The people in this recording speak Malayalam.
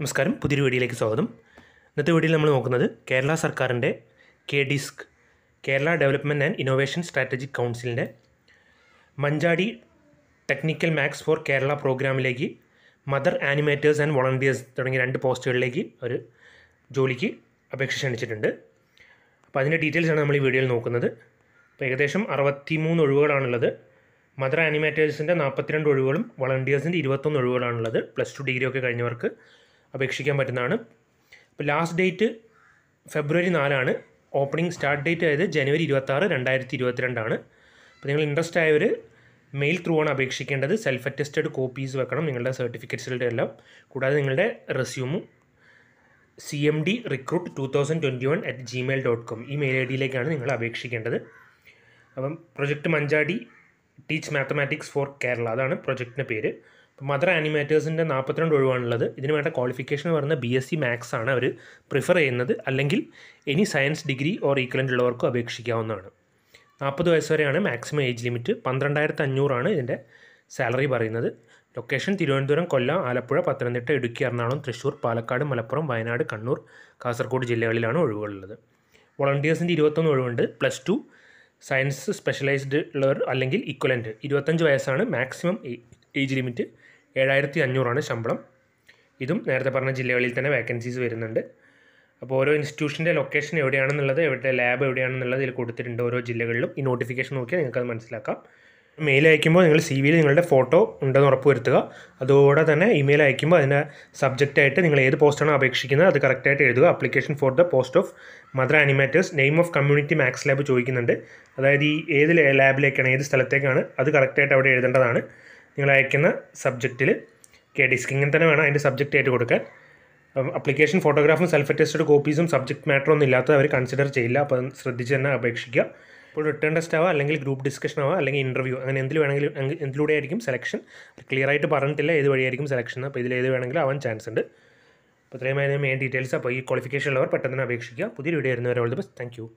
നമസ്കാരം പുതിയൊരു വീഡിയോയിലേക്ക് സ്വാഗതം ഇന്നത്തെ വീഡിയോയിൽ നമ്മൾ നോക്കുന്നത് കേരള സർക്കാരിൻ്റെ K disc Kerala development and innovation strategic കൗൺസിലിൻ്റെ Manchadi technical maths for Kerala പ്രോഗ്രാമിലേക്ക് മദർ ആനിമേറ്റേഴ്സ് ആൻഡ് വോളണ്ടിയേഴ്സ് തുടങ്ങിയ രണ്ട് പോസ്റ്റുകളിലേക്ക് ഒരു ജോലിക്ക് അപേക്ഷ ക്ഷണിച്ചിട്ടുണ്ട് അപ്പോൾ അതിൻ്റെ ഡീറ്റെയിൽസാണ് നമ്മൾ ഈ വീഡിയോയിൽ നോക്കുന്നത് അപ്പോൾ ഏകദേശം അറുപത്തി മൂന്ന് ഒഴിവുകളാണുള്ളത് മദർ ആനിമേറ്റേഴ്സിൻ്റെ നാൽപ്പത്തിരണ്ട് ഒഴിവുകളും വളണ്ടിയേഴ്സിൻ്റെ ഇരുപത്തൊന്ന് ഒഴിവുകളാണുള്ളത് പ്ലസ് ടു ഡിഗ്രി ഒക്കെ കഴിഞ്ഞവർക്ക് അപേക്ഷിക്കാൻ പറ്റുന്നതാണ് അപ്പോൾ ലാസ്റ്റ് ഡേറ്റ് ഫെബ്രുവരി നാലാണ് ഓപ്പണിംഗ് സ്റ്റാർട്ട് ഡേറ്റ് അതായത് ജനുവരി ഇരുപത്താറ് രണ്ടായിരത്തി ഇരുപത്തിരണ്ടാണ് അപ്പോൾ നിങ്ങൾ ഇൻട്രസ്റ്റ് ആയവർ മെയിൽ ത്രൂ ആണ് അപേക്ഷിക്കേണ്ടത് സെൽഫ് അറ്റസ്റ്റഡ് കോപ്പീസ് വെക്കണം നിങ്ങളുടെ സർട്ടിഫിക്കറ്റ്സുകളുടെ എല്ലാം കൂടാതെ നിങ്ങളുടെ റെസ്യൂമും C M D recruit two thousand twenty one at Gmail dot com email ഐ ഡിയിലേക്കാണ് നിങ്ങൾ അപേക്ഷിക്കേണ്ടത് അപ്പം project Manchadi teach mathematics for Kerala അതാണ് പ്രൊജക്റ്റിൻ്റെ പേര് മദർ ആനിമേറ്റേഴ്സിൻ്റെ നാൽപ്പത്തിരണ്ട് ഒഴിവാണുള്ളത് ഇതിന് വേണ്ട ക്വാളിഫിക്കേഷൻ എന്ന് പറയുന്നത് ബി എസ് സി മാത്സ് ആണ് അവർ പ്രിഫർ ചെയ്യുന്നത് അല്ലെങ്കിൽ any science degree or equivalent ഉള്ളവർക്കും അപേക്ഷിക്കാവുന്നതാണ് നാൽപ്പത് വയസ്സ് വരെയാണ് മാക്സിമം ഏജ് ലിമിറ്റ് പന്ത്രണ്ടായിരത്തി അഞ്ഞൂറാണ് ഇതിൻ്റെ സാലറി പറയുന്നത് ലൊക്കേഷൻ തിരുവനന്തപുരം കൊല്ലം ആലപ്പുഴ പത്തനംതിട്ട ഇടുക്കി എറണാകുളം തൃശ്ശൂർ പാലക്കാട് മലപ്പുറം വയനാട് കണ്ണൂർ കാസർഗോഡ് ജില്ലകളിലാണ് ഒഴിവുകളുള്ളത് വോളണ്ടിയേഴ്സിൻ്റെ ഇരുപത്തൊന്ന് ഒഴിവുണ്ട് പ്ലസ് ടു സയൻസ് സ്പെഷ്യലൈസ്ഡ് ഉള്ളവർ അല്ലെങ്കിൽ ഇക്വലൻറ്റ് ഇരുപത്തഞ്ച് വയസ്സാണ് മാക്സിമം ഏജ് ലിമിറ്റ് ഏഴായിരത്തി അഞ്ഞൂറാണ് ശമ്പളം ഇതും നേരത്തെ പറഞ്ഞ ജില്ലകളിൽ തന്നെ വേക്കൻസീസ് വരുന്നുണ്ട് അപ്പോൾ ഓരോ ഇൻസ്റ്റിറ്റ്യൂഷൻ്റെ ലൊക്കേഷൻ എവിടെയാണെന്നുള്ളത് എവിടെ ലാബ് എവിടെയാണെന്നുള്ളത് ഇതിൽ കൊടുത്തിട്ടുണ്ട് ഓരോ ജില്ലകളിലും ഈ നോട്ടിഫിക്കേഷൻ നോക്കിയാൽ നിങ്ങൾക്കത് മനസ്സിലാക്കാം മെയിൽ അയക്കുമ്പോൾ നിങ്ങൾ സി വിയിൽ നിങ്ങളുടെ ഫോട്ടോ ഉണ്ടെന്ന് ഉറപ്പ് വരുത്തുക അതുകൂടെ തന്നെ ഇമെയിൽ അയക്കുമ്പോൾ അതിൻ്റെ സബ്ജക്റ്റായിട്ട് നിങ്ങൾ ഏത് പോസ്റ്റാണ് അപേക്ഷിക്കുന്നത് അത് കറക്റ്റായിട്ട് എഴുതുക application for the post of mother animators name of community maths lab ചോദിക്കുന്നുണ്ട് അതായത് ഈ ഏത് ലാബിലേക്കാണ് ഏത് സ്ഥലത്തേക്കാണ് അത് കറക്റ്റായിട്ട് അവിടെ എഴുതേണ്ടതാണ് നിങ്ങൾ അയക്കുന്ന സബ്ജക്റ്റിൽ കെ ഡിസ്ക് ഇങ്ങനെ തന്നെ വേണം അതിൻ്റെ സബ്ജക്റ്റ് ആയിട്ട് കൊടുക്കാൻ അപ്ലിക്കേഷൻ ഫോട്ടോഗ്രാഫും സെൽഫ് അറ്റസ്റ്റഡ് കോപ്പീസും സബ്ജക്ട് മാറ്റർ ഒന്നും ഇല്ലാത്തത് അവർ കൺസിഡർ ചെയ്യില്ല അപ്പോൾ ശ്രദ്ധിച്ച് തന്നെ അപേക്ഷിക്കുക ഇപ്പോൾ റിട്ടേൺ ടെസ്റ്റ് ആവുക അല്ലെങ്കിൽ ഗ്രൂപ്പ് ഡിസ്കഷൻ ആവുക അല്ലെങ്കിൽ ഇൻ്റർവ്യൂ അങ്ങനെ എന്തിൽ വേണമെങ്കിലും എന്തിലൂടെ ആയിരിക്കും സെലക്ഷൻ ക്ലിയർ ആയിട്ട് പറഞ്ഞിട്ടില്ല ഏത് വഴിയായിരിക്കും സെലക്ഷൻ അപ്പോൾ ഇതിൽ ഏത് വേണമെങ്കിലും ആവാൻ ചാൻസ് ഉണ്ട് അപ്പോൾ ഇത്രയും മെയിൻ ഡീറ്റെയിൽസ് അപ്പോൾ ഈ ക്വാളിഫിക്കേഷൻ ഉള്ളവർ പെട്ടെന്ന് അപേക്ഷിക്കുക പുതിയ വീഡിയോ വരുന്നവരെ ഓൾ ബസ് ബെസ്റ്റ് താങ്ക്